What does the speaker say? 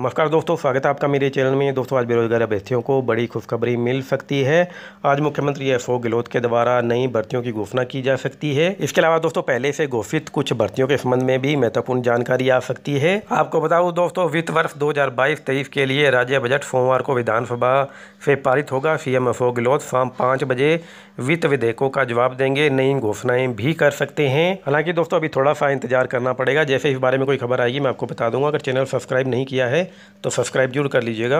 नमस्कार दोस्तों स्वागत है आपका मेरे चैनल में दोस्तों आज बेरोजगार अभ्यर्थियों को बड़ी खुशखबरी मिल सकती है आज मुख्यमंत्री अशोक गहलोत के द्वारा नई भर्तियों की घोषणा की जा सकती है इसके अलावा दोस्तों पहले से घोषित कुछ भर्तियों के संबंध में भी महत्वपूर्ण जानकारी आ सकती है आपको बताऊँ दोस्तों वित्त वर्ष दो हजार के लिए राज्य बजट सोमवार को विधानसभा से पारित होगा सीएम अशोक गहलोत शाम पाँच बजे वित्त विधेयकों का जवाब देंगे नई घोषणाएं भी कर सकते हैं हालांकि दोस्तों अभी थोड़ा सा इंतजार करना पड़ेगा जैसे इस बारे में कोई खबर आएगी मैं आपको बता दूंगा अगर चैनल सब्सक्राइब नहीं किया है तो सब्सक्राइब जरूर कर लीजिएगा